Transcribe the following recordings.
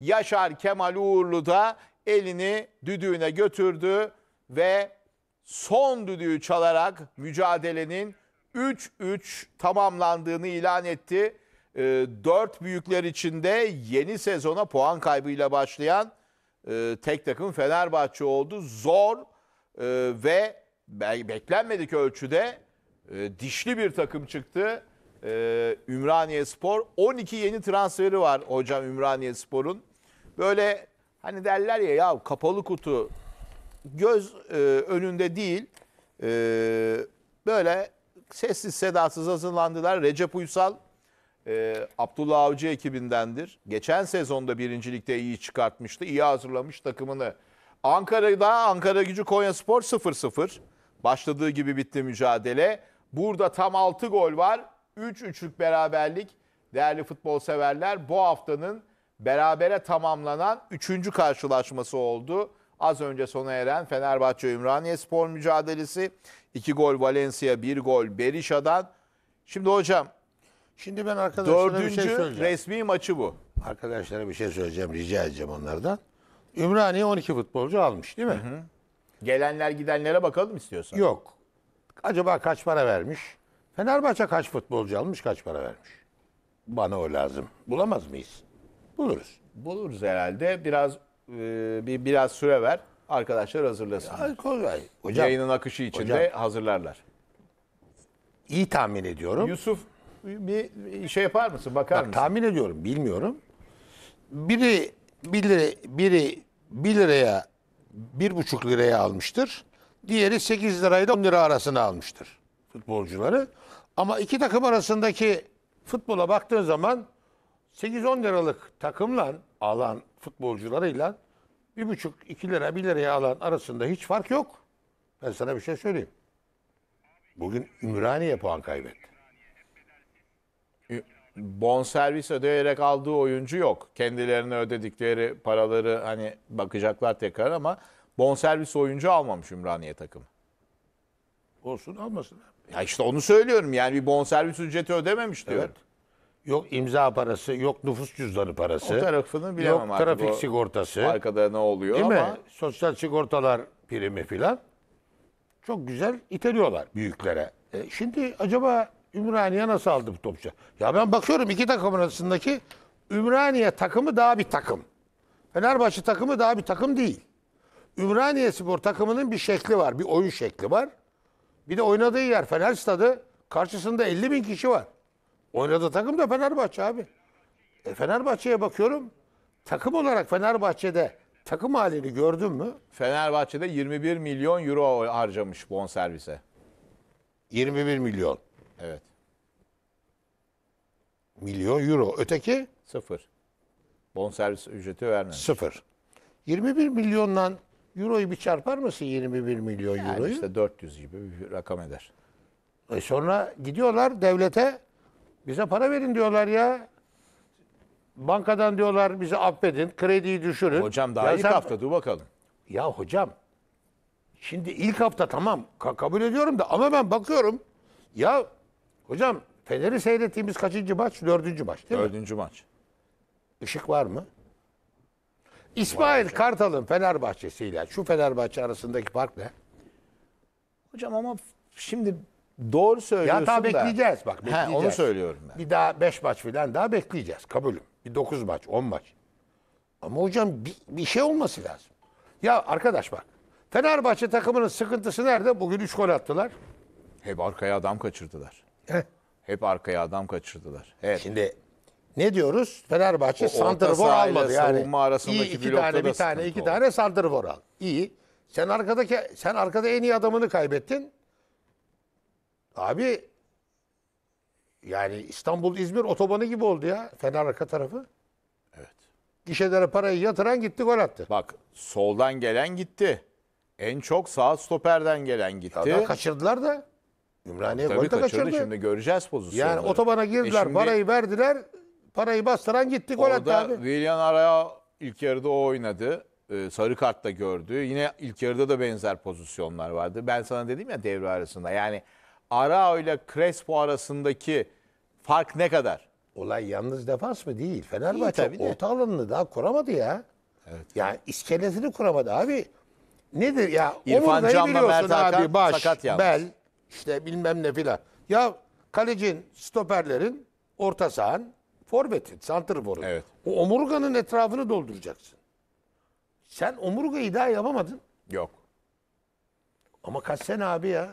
Yaşar Kemal Uğurlu da elini düdüğüne götürdü ve son düdüğü çalarak mücadelenin 3-3 tamamlandığını ilan etti. E, ee, 4 büyükler içinde yeni sezona puan kaybıyla başlayan e, tek takım Fenerbahçe oldu. Zor e, ve beklenmedik ölçüde e, dişli bir takım çıktı. E, Ümraniye Spor 12 yeni transferi var hocam Ümraniye Spor'un böyle hani derler ya ya kapalı kutu göz e, önünde değil e, böyle sessiz sedasız hazırlandılar. Recep Uysal e, Abdullah Avcı ekibindendir. Geçen sezonda birincilikte iyi çıkartmıştı. iyi hazırlamış takımını. Ankara'da Ankara gücü Konya Spor 0-0. Başladığı gibi bitti mücadele. Burada tam 6 gol var. 3-3'lük beraberlik. Değerli futbol severler bu haftanın berabere tamamlanan üçüncü karşılaşması oldu. Az önce sona eren Fenerbahçe Ümraniye Spor mücadelesi. iki gol Valencia, bir gol Berisha'dan. Şimdi hocam Şimdi ben arkadaşlara bir şey söyleyeceğim. Dördüncü resmi maçı bu. Arkadaşlara bir şey söyleyeceğim, rica edeceğim onlardan. Ümraniye 12 futbolcu almış değil mi? Hı hı. Gelenler gidenlere bakalım istiyorsan. Yok. Acaba kaç para vermiş? Fenerbahçe kaç futbolcu almış, kaç para vermiş? Bana o lazım. Bulamaz mıyız? Buluruz. Buluruz herhalde. Biraz e, bir biraz süre ver. Arkadaşlar hazırlasın. Ya, kolay. Hocam, Yayının akışı için hocam. de hazırlarlar. İyi tahmin ediyorum. Yusuf bir şey yapar mısın? Bakar Bak, mısın? Tahmin ediyorum. Bilmiyorum. Biri bir lira, biri 1 liraya bir buçuk liraya almıştır. Diğeri 8 lirayla 10 lira arasına almıştır futbolcuları. Ama iki takım arasındaki futbola baktığın zaman 8-10 liralık takımla alan futbolcularıyla 1,5-2 lira 1 liraya alan arasında hiç fark yok. Ben sana bir şey söyleyeyim. Bugün Ümraniye puan kaybetti. E, bon servis ödeyerek aldığı oyuncu yok. Kendilerine ödedikleri paraları hani bakacaklar tekrar ama bon servis oyuncu almamış Ümraniye takımı. Olsun almasın. Ya işte onu söylüyorum yani bir bon servis ücreti ödememiş diyor. Evet. Yok imza parası, yok nüfus cüzdanı parası. O tarafını bilemem Yok trafik artık. sigortası. Arkada ne oluyor Değil ama. mi? Sosyal sigortalar primi filan. Çok güzel iteliyorlar büyüklere. E, şimdi acaba Ümraniye nasıl aldı bu topçu? Ya ben bakıyorum iki takım arasındaki Ümraniye takımı daha bir takım. Fenerbahçe takımı daha bir takım değil. Ümraniye Spor takımının bir şekli var, bir oyun şekli var. Bir de oynadığı yer Fener Stadı karşısında 50 bin kişi var. Oynadığı takım da Fenerbahçe abi. E Fenerbahçe'ye bakıyorum. Takım olarak Fenerbahçe'de takım halini gördün mü? Fenerbahçe'de 21 milyon euro harcamış bonservise. 21 milyon. Evet. Milyon euro. Öteki? Sıfır. Bonservis ücreti vermemiş. Sıfır. 21 milyondan euroyu bir çarpar mısın 21 milyon yani euroyu? işte 400 gibi bir rakam eder. E sonra gidiyorlar devlete bize para verin diyorlar ya. Bankadan diyorlar bizi affedin, krediyi düşürün. Hocam daha ya ilk sen... hafta dur bakalım. Ya hocam şimdi ilk hafta tamam ka- kabul ediyorum da ama ben bakıyorum ya hocam Fener'i seyrettiğimiz kaçıncı maç? Dördüncü maç değil mi? Dördüncü maç. Işık var mı? İsmail Kartal'ın Fenerbahçe'siyle şu Fenerbahçe arasındaki fark ne? Hocam ama şimdi Doğru söylüyorsun da. Ya daha bekleyeceğiz bak bekleyeceğiz. He, onu söylüyorum ben. Bir daha 5 maç falan daha bekleyeceğiz kabulüm. Bir 9 maç 10 maç. Ama hocam bir, bir şey olması lazım. Ya arkadaş bak Fenerbahçe takımının sıkıntısı nerede? Bugün 3 gol attılar. Hep arkaya adam kaçırdılar. Heh. Hep arkaya adam kaçırdılar. Hep. Şimdi ne diyoruz? Fenerbahçe o santrfor almadı yani. Savunma arasındaki iyi iki tane, bir tane, iki oldu. tane santrfor al. İyi. Sen arkadaki sen arkada en iyi adamını kaybettin. Abi yani İstanbul-İzmir otobanı gibi oldu ya. Fener arka tarafı. Evet. Gişelere parayı yatıran gitti gol attı. Bak soldan gelen gitti. En çok sağ stoperden gelen gitti. Ya da kaçırdılar da. Ümraniye gol kaçırdı. kaçırdı. Şimdi göreceğiz pozisyonu. Yani otobana e girdiler, E şimdi- parayı verdiler. Parayı bastıran gitti gol attı abi. Orada abi. Willian Araya ilk yarıda o oynadı. Ee, sarı kart gördü. Yine ilk yarıda da benzer pozisyonlar vardı. Ben sana dedim ya devre arasında. Yani Arao ile Crespo arasındaki fark ne kadar? Olay yalnız defans mı değil. Fenerbahçe tabii de. orta alanını daha kuramadı ya. Evet. Ya iskeletini kuramadı abi. Nedir ya? İrfan Can'la Mert abi, baş, sakat yalnız. Bel, işte bilmem ne filan. Ya kalecin, stoperlerin, orta sahan, forvetin, santrforun. Evet. O omurganın etrafını dolduracaksın. Sen omurgayı daha yapamadın. Yok. Ama kaç sene abi ya.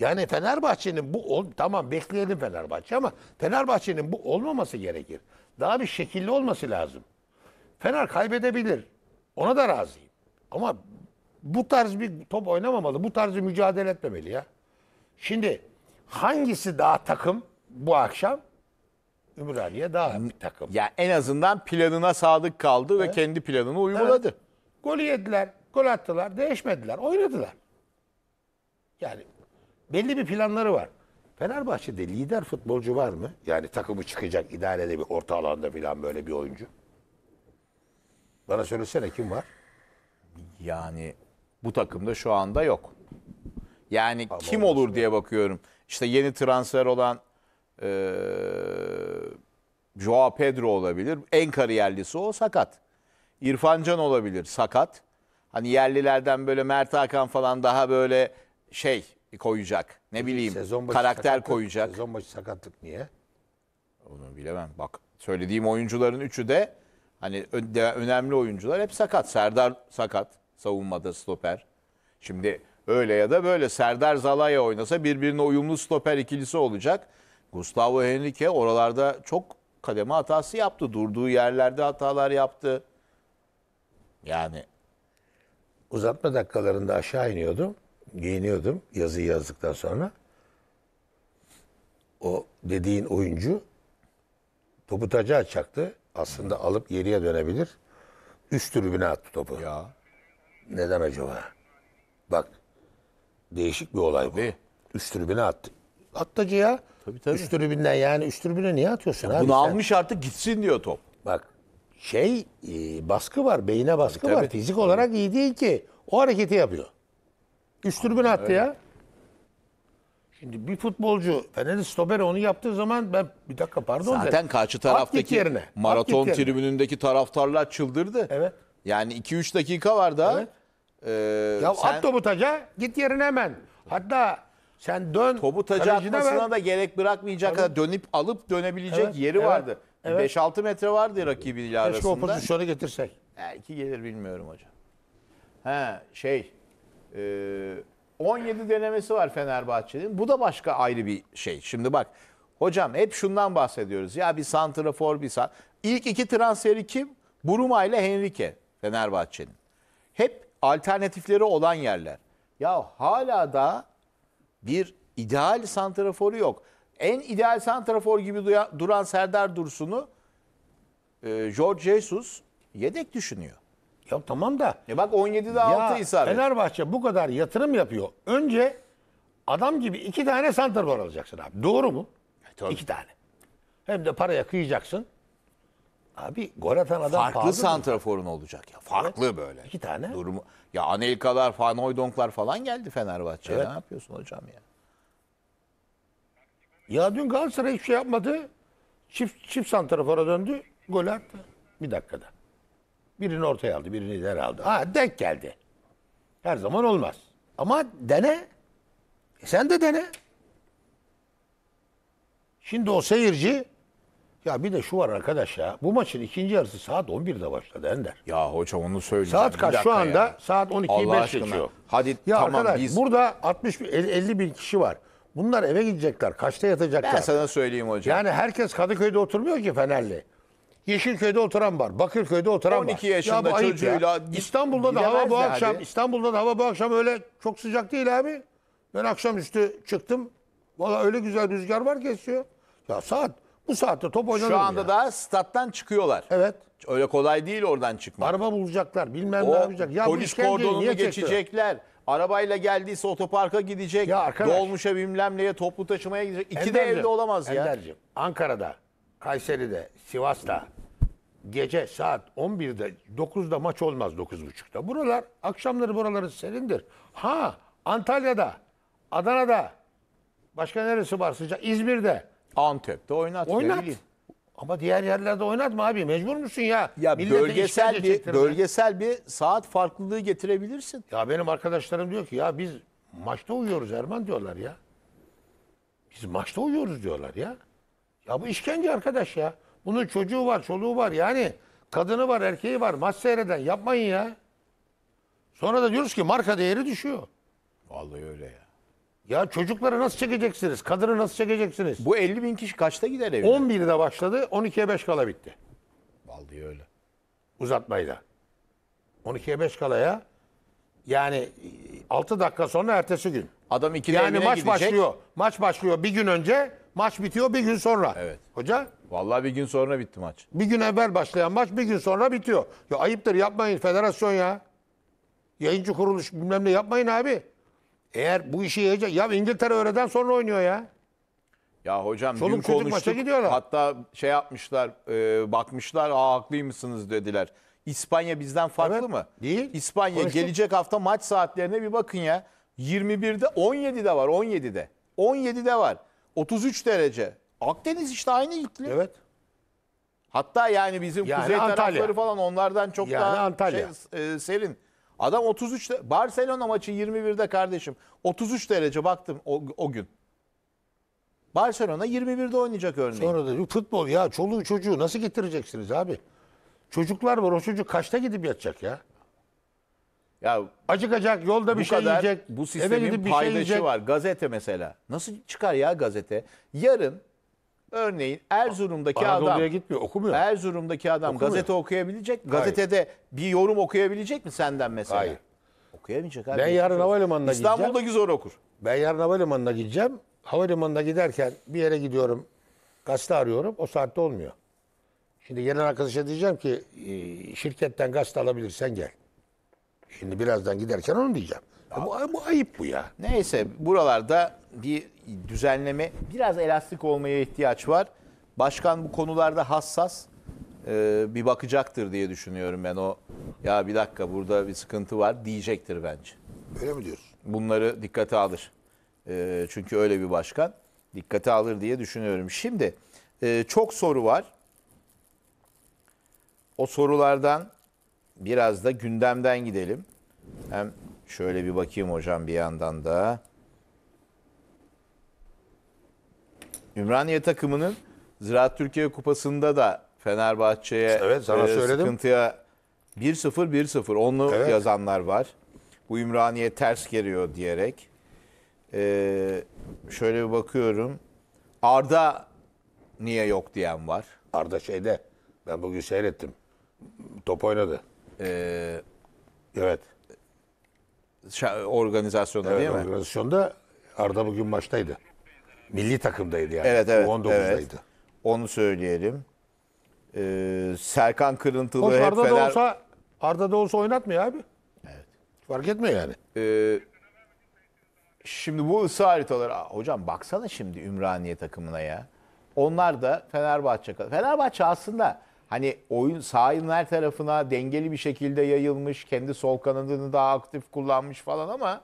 Yani Fenerbahçe'nin bu ol, tamam bekleyelim Fenerbahçe ama Fenerbahçe'nin bu olmaması gerekir. Daha bir şekilli olması lazım. Fener kaybedebilir. Ona da razıyım. Ama bu tarz bir top oynamamalı. Bu tarz bir mücadele etmemeli ya. Şimdi hangisi daha takım bu akşam? Ümraniye daha bir takım. Ya en azından planına sadık kaldı evet. ve kendi planını uyguladı. Evet. Golü yediler, gol attılar, değişmediler, oynadılar. Yani belli bir planları var. Fenerbahçe'de lider futbolcu var mı? Yani takımı çıkacak idarede bir orta alanda falan böyle bir oyuncu. Bana söylesene kim var? Yani bu takımda şu anda yok. Yani Ama kim olur ya. diye bakıyorum. İşte yeni transfer olan e, Joao Pedro olabilir. En kariyerlisi o sakat. İrfan Can olabilir sakat. Hani yerlilerden böyle Mert Hakan falan daha böyle şey koyacak. Ne bileyim sezon başı karakter sakatlık, koyacak. Sezon başı sakatlık niye? Onu bilemem. Bak söylediğim oyuncuların üçü de hani önemli oyuncular hep sakat. Serdar sakat. Savunmada stoper. Şimdi öyle ya da böyle Serdar Zalaya oynasa birbirine uyumlu stoper ikilisi olacak. Gustavo Henrique oralarda çok kademe hatası yaptı. Durduğu yerlerde hatalar yaptı. Yani uzatma dakikalarında aşağı iniyordu giyiniyordum yazı yazdıktan sonra. O dediğin oyuncu topu taca açacaktı. Aslında alıp geriye dönebilir. Üst tribüne attı topu. Ya. Neden acaba? Bak değişik bir olay tabii. bu. Üst tribüne attı. Attacı ya. Tabii tabii. Üst tribünden yani üst tribüne niye atıyorsun ya abi? Bunu sen? almış artık gitsin diyor top. Bak şey e, baskı var, beyine baskı tabii, var. Fizik tabii. olarak iyi değil ki. O hareketi yapıyor. Üç tribün attı ya. Şimdi bir futbolcu Fener'in stoperi onu yaptığı zaman ben bir dakika pardon. Zaten de, karşı taraftaki yerine, maraton yerine. tribünündeki taraftarlar çıldırdı. Evet. Yani 2-3 dakika var da. Evet. Ee, ya sen... at topu taca git yerine hemen. Hatta sen dön. Topu taca atmasına ben... da gerek bırakmayacak kadar dönüp alıp dönebilecek evet. yeri evet. vardı. Evet. 5-6 metre vardı rakibiyle Keşke arasında. Keşke o pozisyonu getirsek. Belki gelir bilmiyorum hocam. He şey ee, 17 denemesi var Fenerbahçe'nin. Bu da başka ayrı bir şey. Şimdi bak hocam hep şundan bahsediyoruz. Ya bir santrafor bir san. İlk iki transferi kim? Buruma ile Henrique Fenerbahçe'nin. Hep alternatifleri olan yerler. Ya hala da bir ideal santraforu yok. En ideal santrafor gibi duran Serdar Dursun'u e, George Jesus yedek düşünüyor. Ya tamam da. E ya bak 17'de ya 6 isabet. Fenerbahçe bu kadar yatırım yapıyor. Önce adam gibi iki tane santrfor alacaksın abi. Doğru mu? E, tabii. İki tane. Hem de paraya kıyacaksın. Abi gol atan adam farklı santraforun olacak ya. Farklı evet. böyle. İki tane. Durumu ya Anelkalar, Fanoydonklar falan geldi Fenerbahçe'ye. Evet. Ne yapıyorsun hocam ya? Ya dün Galatasaray hiçbir şey yapmadı. Çift çift santrafora döndü. Gol attı. Bir dakikada. Birini ortaya aldı, birini ileri aldı. Ha denk geldi. Her zaman olmaz. Ama dene. E sen de dene. Şimdi o seyirci ya bir de şu var arkadaş ya. Bu maçın ikinci yarısı saat 11'de başladı Ender. Ya hocam onu söyleyeceğim. Saat kaç şu anda? Ya. Saat 12:05. 5 geçiyor. Hadi ya tamam arkadaş, biz... burada 60 50 bin kişi var. Bunlar eve gidecekler. Kaçta yatacaklar? Ben sana söyleyeyim hocam. Yani herkes Kadıköy'de oturmuyor ki Fenerli. Yeşilköy'de oturan var. Bakırköy'de oturan 12 var. yaşında bu ayıp çocuğuyla İstanbul'da da hava bu abi. akşam İstanbul'da da hava bu akşam öyle çok sıcak değil abi. Ben akşamüstü çıktım. Valla öyle güzel rüzgar var kesiyor. Ya saat bu saatte top oynanır Şu anda ya. da stat'tan çıkıyorlar. Evet. Öyle kolay değil oradan çıkmak. Araba bulacaklar, bilmem o, ne yapacak. Ya polis kordonunu geçecekler. Arabayla geldiyse otoparka gidecek. Ya arkadaş, dolmuşa bilmem neye toplu taşımaya gidecek. İki Ender'cim, de evde olamaz ya. Ender'cim, Ankara'da Kayseri'de, Sivas'ta gece saat 11'de 9'da maç olmaz 9.30'da. Buralar akşamları buraları serindir. Ha Antalya'da, Adana'da başka neresi var sıcak? İzmir'de. Antep'te oynat. Oynat. Ama diğer yerlerde oynatma abi mecbur musun ya? Ya Millete bölgesel bir bölgesel bir saat farklılığı getirebilirsin. Ya benim arkadaşlarım diyor ki ya biz maçta uyuyoruz Erman diyorlar ya. Biz maçta uyuyoruz diyorlar ya. Ya bu işkence arkadaş ya. Bunun çocuğu var, çoluğu var. Yani kadını var, erkeği var. Maç seyreden yapmayın ya. Sonra da diyoruz ki marka değeri düşüyor. Vallahi öyle ya. Ya çocukları nasıl çekeceksiniz? Kadını nasıl çekeceksiniz? Bu 50 bin kişi kaçta gider evine? 11'de başladı, 12'ye 5 kala bitti. Vallahi öyle. Uzatmayı da. 12'ye 5 ya, yani 6 dakika sonra ertesi gün. Adam 2'de yani evine maç başlıyor. Maç başlıyor bir gün önce Maç bitiyor bir gün sonra. Evet. Hoca? Vallahi bir gün sonra bitti maç. Bir gün evvel başlayan maç bir gün sonra bitiyor. Ya ayıptır yapmayın federasyon ya. Yayıncı kuruluş bilmem ne yapmayın abi. Eğer bu işi yiyecek. Ya İngiltere öğleden sonra oynuyor ya. Ya hocam Çoluk dün çocuk maça gidiyorlar. Hatta şey yapmışlar, e, bakmışlar, aa haklıymışsınız dediler. İspanya bizden farklı Evet, mı? değil. İspanya Konuştuk. gelecek hafta maç saatlerine bir bakın ya. 21'de 17'de var, 17'de. 17'de var. 33 derece. Akdeniz işte aynı iklim. Evet. Hatta yani bizim yani kuzey Antalya. tarafları falan onlardan çok yani daha Antalya. Şey, e, serin. Adam 33 de, Barcelona maçı 21'de kardeşim. 33 derece baktım o, o gün. Barcelona 21'de oynayacak örneğin. Sonra da futbol ya çoluğu çocuğu nasıl getireceksiniz abi? Çocuklar var o çocuk kaçta gidip yatacak ya? Ya Acıkacak yolda bir bu şey kadar yiyecek. bu eve sistemin gidip bir şey paydaşı yiyecek. var. Gazete mesela. Nasıl çıkar ya gazete? Yarın örneğin Erzurum'daki Anadolu'ya adam gitmiyor, okumuyor. Erzurum'daki adam Okumuyor. gazete okuyabilecek mi? Hayır. Gazetede bir yorum okuyabilecek mi senden mesela? Hayır. Okuyamayacak abi. Ben yarın havalimanına İstanbul'da gideceğim. zor okur. Ben yarın havalimanına gideceğim. Havalimanına giderken bir yere gidiyorum. Gazete arıyorum. O saatte olmuyor. Şimdi gelen arkadaşa diyeceğim ki ee, şirketten gazete alabilirsen gel. Şimdi birazdan giderken onu diyeceğim. Ya bu, bu ayıp bu ya. Neyse buralarda bir düzenleme biraz elastik olmaya ihtiyaç var. Başkan bu konularda hassas ee, bir bakacaktır diye düşünüyorum ben o ya bir dakika burada bir sıkıntı var diyecektir bence. Öyle mi diyorsun? Bunları dikkate alır. Ee, çünkü öyle bir başkan dikkate alır diye düşünüyorum. Şimdi e, çok soru var. O sorulardan biraz da gündemden gidelim. Hem şöyle bir bakayım hocam bir yandan da. Ümraniye takımının Ziraat Türkiye Kupası'nda da Fenerbahçe'ye evet, sana e, söyledim. sıkıntıya 1-0 1-0 onu evet. yazanlar var. Bu Ümraniye ters geliyor diyerek. Ee, şöyle bir bakıyorum. Arda niye yok diyen var. Arda şeyde ben bugün seyrettim. Top oynadı e, evet. organizasyonda evet, değil mi? Organizasyonda Arda bugün maçtaydı. Milli takımdaydı yani. Evet evet. 19daydı Evet. Onu söyleyelim. Ee, Serkan Kırıntılı Hoş, hep Arda Da olsa, Arda da olsa oynatmıyor abi. Evet. Fark etmiyor yani. Ee, şimdi bu ısı haritaları... Hocam baksana şimdi Ümraniye takımına ya. Onlar da Fenerbahçe... Fenerbahçe aslında hani oyun sahayın her tarafına dengeli bir şekilde yayılmış. Kendi sol kanadını daha aktif kullanmış falan ama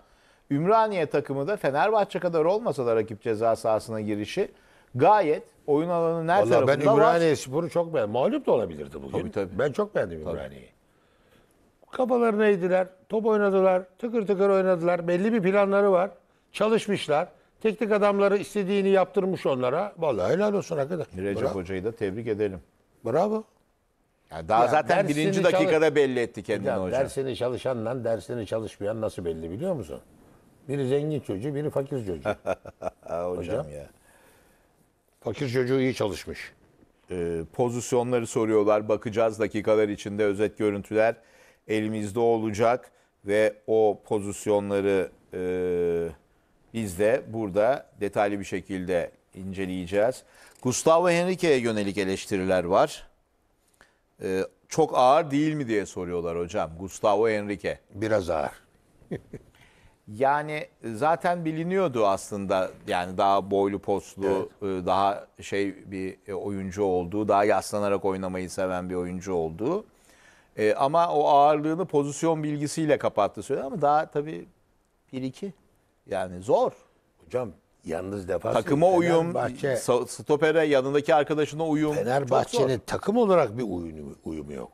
Ümraniye takımı da Fenerbahçe kadar olmasa da rakip ceza sahasına girişi gayet oyun alanının her Vallahi tarafında ben Ümraniye var. Spor'u çok beğendim. Mağlup da olabilirdi bugün. Tabii, tabii. Ben çok beğendim Ümraniye'yi. Kafalarına eğdiler, top oynadılar, tıkır tıkır oynadılar. Belli bir planları var. Çalışmışlar. Teknik adamları istediğini yaptırmış onlara. Vallahi helal olsun arkadaş. Recep Bravo. Hoca'yı da tebrik edelim. Bravo. Yani daha Ya zaten birinci dakikada belli etti kendini hocam. Dersini çalışanla dersini çalışmayan nasıl belli biliyor musun? Biri zengin çocuğu, biri fakir çocuğu. hocam, hocam. ya. fakir çocuğu iyi çalışmış. Ee, pozisyonları soruyorlar. Bakacağız dakikalar içinde özet görüntüler elimizde olacak ve o pozisyonları e, biz de burada detaylı bir şekilde inceleyeceğiz. Gustavo Henrique'ye yönelik eleştiriler var e, çok ağır değil mi diye soruyorlar hocam Gustavo Enrique. Biraz ağır. yani zaten biliniyordu aslında yani daha boylu postlu, evet. E, daha şey bir e, oyuncu olduğu, daha yaslanarak oynamayı seven bir oyuncu olduğu. E, ama o ağırlığını pozisyon bilgisiyle kapattı söylüyor ama daha tabii 1-2 yani zor. Hocam Yalnız defans takıma uyum, Fenerbahçe, stopere yanındaki arkadaşına uyum. Fenerbahçe'nin takım olarak bir uyumu, uyumu yok.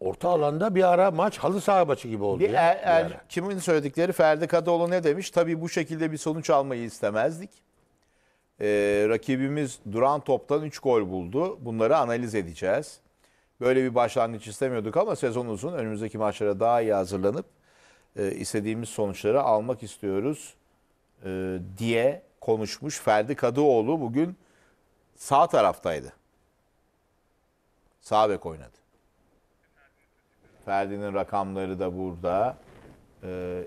Orta alanda bir ara maç halı saha maçı gibi oldu. Bir ya, er, er, bir kimin söyledikleri Ferdi Kadıoğlu ne demiş? Tabii bu şekilde bir sonuç almayı istemezdik. Ee, rakibimiz duran toptan 3 gol buldu. Bunları analiz edeceğiz. Böyle bir başlangıç istemiyorduk ama sezon uzun. Önümüzdeki maçlara daha iyi hazırlanıp e, istediğimiz sonuçları almak istiyoruz e, diye konuşmuş Ferdi Kadıoğlu bugün sağ taraftaydı. Sağ bek oynadı. Ferdi'nin rakamları da burada. E,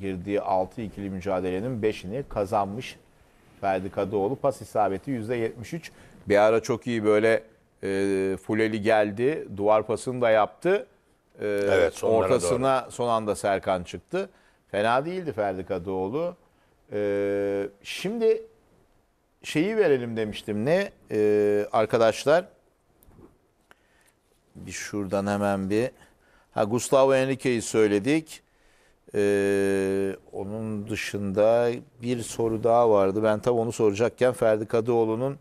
girdiği 6 ikili mücadelenin 5'ini kazanmış Ferdi Kadıoğlu. Pas isabeti %73. Bir ara çok iyi böyle e, Fuleli geldi. Duvar pasını da yaptı. E, evet, ortasına doğru. son anda Serkan çıktı. Fena değildi Ferdi Kadıoğlu. Ee, şimdi şeyi verelim demiştim. Ne ee, arkadaşlar? Bir şuradan hemen bir. Ha Gustavo Enrique'yi söyledik. Ee, onun dışında bir soru daha vardı. Ben tam onu soracakken Ferdi Kadıoğlu'nun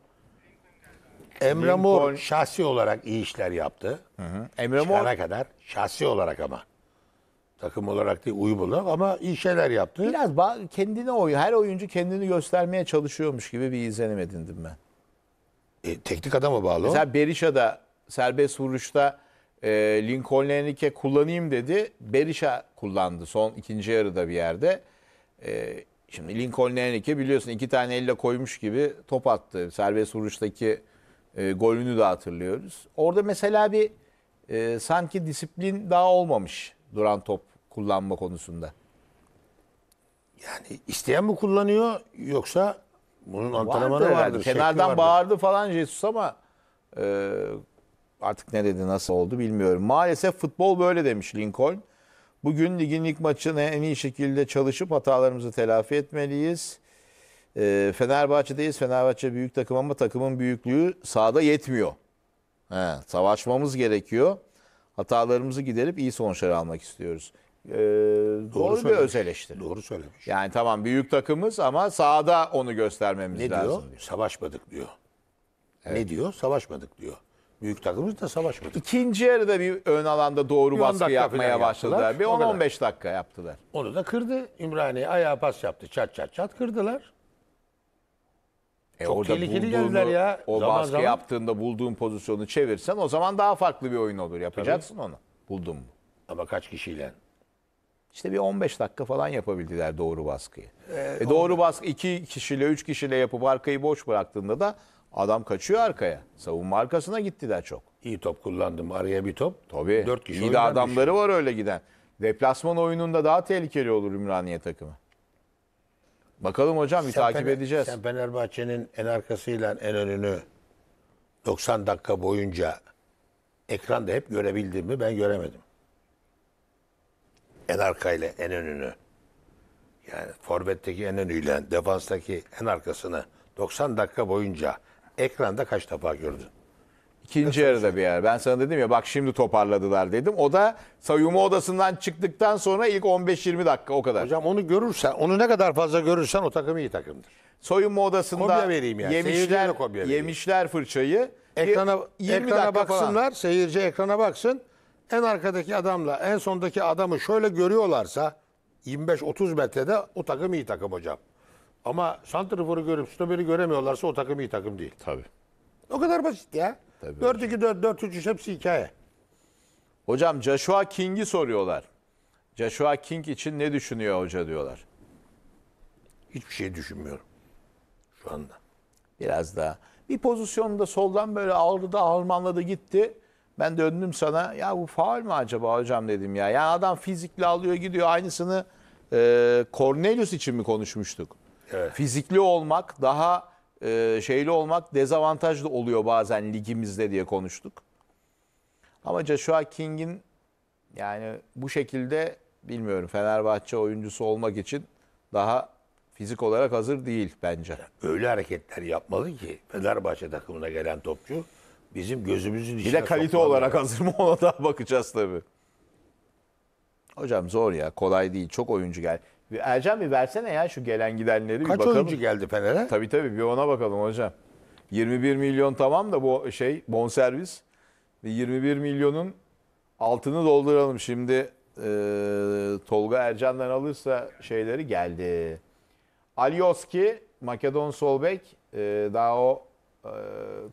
Emre Mor şahsi olarak iyi işler yaptı. Hı hı. Emre Mor Çıkana kadar şahsi olarak ama. Takım olarak değil uyum olarak ama iyi şeyler yaptı. Biraz kendine oy, her oyuncu kendini göstermeye çalışıyormuş gibi bir izlenim edindim ben. E, teknik adama bağlı Mesela Berisha da serbest vuruşta e, Lincoln Henrique kullanayım dedi. Berisha kullandı son ikinci yarıda bir yerde. E, şimdi Lincoln Henrique biliyorsun iki tane elle koymuş gibi top attı. Serbest vuruştaki e, golünü de hatırlıyoruz. Orada mesela bir e, sanki disiplin daha olmamış duran top kullanma konusunda? Yani isteyen mi kullanıyor yoksa bunun antrenmanı vardı. vardı Kenardan vardı. bağırdı falan Jesus ama e, artık ne dedi nasıl oldu bilmiyorum. Maalesef futbol böyle demiş Lincoln. Bugün ligin ilk maçını en iyi şekilde çalışıp hatalarımızı telafi etmeliyiz. E, Fenerbahçe'deyiz. Fenerbahçe büyük takım ama takımın büyüklüğü sahada yetmiyor. He, savaşmamız gerekiyor hatalarımızı giderip iyi sonuçları almak istiyoruz. Ee, doğru, doğru bir öz eleştiri. Doğru söylemiş. Yani tamam büyük takımız ama sahada onu göstermemiz ne lazım. Ne diyor? diyor? Savaşmadık diyor. Evet. Ne diyor? Savaşmadık diyor. Büyük takımız da savaşmadı. İkinci yarıda bir ön alanda doğru bir baskı yapmaya başladılar. Bir 10-15 dakika yaptılar. Onu da kırdı. Ümraniye ayağa pas yaptı. Çat çat çat kırdılar. E Çok orada tehlikeli geldiler ya. O zaman, baskı zaman. yaptığında bulduğun pozisyonu çevirsen o zaman daha farklı bir oyun olur. Yapacaksın Tabii. onu. Buldun mu? Ama kaç kişiyle? İşte bir 15 dakika falan yapabildiler doğru baskıyı. Ee, e doğru baskı 2 kişiyle 3 kişiyle yapıp arkayı boş bıraktığında da adam kaçıyor arkaya. Savunma arkasına gittiler çok. İyi top kullandım. Araya bir top. Tabii. 4 kişi İyi de adamları düşüyor. var öyle giden. Deplasman oyununda daha tehlikeli olur Ümraniye takımı. Bakalım hocam bir sen takip Fener, edeceğiz. Sen Fenerbahçe'nin en arkasıyla en önünü 90 dakika boyunca ekranda hep görebildin mi? Ben göremedim. En arkayla en önünü. Yani forvetteki en önüyle defanstaki en arkasını 90 dakika boyunca ekranda kaç defa gördün? İkinci yarıda bir yer. Ben sana dedim ya bak şimdi toparladılar dedim. O da soyunma odasından çıktıktan sonra ilk 15-20 dakika o kadar. Hocam onu görürsen, onu ne kadar fazla görürsen o takım iyi takımdır. Soyunma odasında Kopya vereyim yani. yemişler, Seyirciye vereyim. yemişler fırçayı. Ekrana, 20 ekrana dakika falan. seyirci ekrana baksın. En arkadaki adamla en sondaki adamı şöyle görüyorlarsa 25-30 metrede o takım iyi takım hocam. Ama santriforu görüp stoperi göremiyorlarsa o takım iyi takım değil. Tabii. O kadar basit ya. Tabii 4-2-4-4-3-3 hepsi hikaye. Hocam Joshua King'i soruyorlar. Joshua King için ne düşünüyor hoca diyorlar. Hiçbir şey düşünmüyorum şu anda. Biraz daha. Bir pozisyonda soldan böyle aldı da harmanladı gitti. Ben döndüm sana ya bu faal mi acaba hocam dedim ya. Ya adam fizikli alıyor gidiyor aynısını e, Cornelius için mi konuşmuştuk? Evet. Fizikli olmak daha e, şeyli olmak dezavantajlı oluyor bazen ligimizde diye konuştuk. Ama Joshua King'in yani bu şekilde bilmiyorum Fenerbahçe oyuncusu olmak için daha fizik olarak hazır değil bence. Öyle hareketler yapmalı ki Fenerbahçe takımına gelen topçu bizim gözümüzün içine Bir de kalite sokmalı. olarak hazır mı ona daha bakacağız tabii. Hocam zor ya kolay değil çok oyuncu gel. Bir Ercan bir versene ya şu gelen gidenleri bir bakalım. Kaç oyuncu geldi Fener'e? Tabii tabii bir ona bakalım hocam. 21 milyon tamam da bu şey bonservis. Ve 21 milyonun altını dolduralım şimdi. E, Tolga Ercan'dan alırsa şeyleri geldi. Alioski, Makedon Solbek e, daha o e,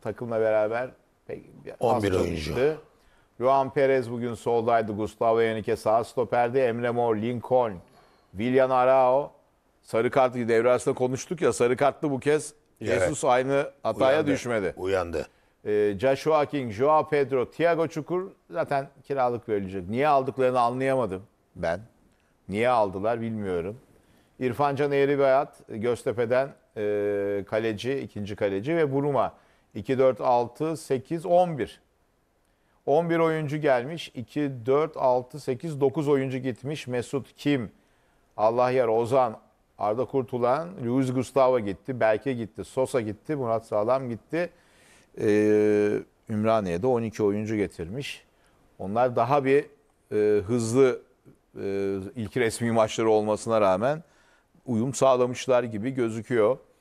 takımla beraber pek, 11 oyuncu. çalıştı. Juan Perez bugün soldaydı. Gustavo Henrique sağ stoperde. Emre Mor, Lincoln, Willian Arao. Sarı kartlı devre arasında konuştuk ya sarı kartlı bu kez Evet. Jesus aynı hataya Uyandı. düşmedi. Uyandı. Ee, Joshua King, Joao Pedro, Thiago Çukur zaten kiralık verilecek. Niye aldıklarını anlayamadım ben. Niye aldılar bilmiyorum. İrfan Can Eğribayat Göztepe'den e, kaleci, ikinci kaleci ve Buruma 2, 4, 6, 8, 11. 11 oyuncu gelmiş. 2, 4, 6, 8, 9 oyuncu gitmiş. Mesut Kim, Allah yer Ozan, Arda Kurtulan, Luis Gustavo gitti. belki gitti, Sosa gitti, Murat Sağlam gitti. Ee, Ümraniye'de 12 oyuncu getirmiş. Onlar daha bir e, hızlı e, ilk resmi maçları olmasına rağmen uyum sağlamışlar gibi gözüküyor.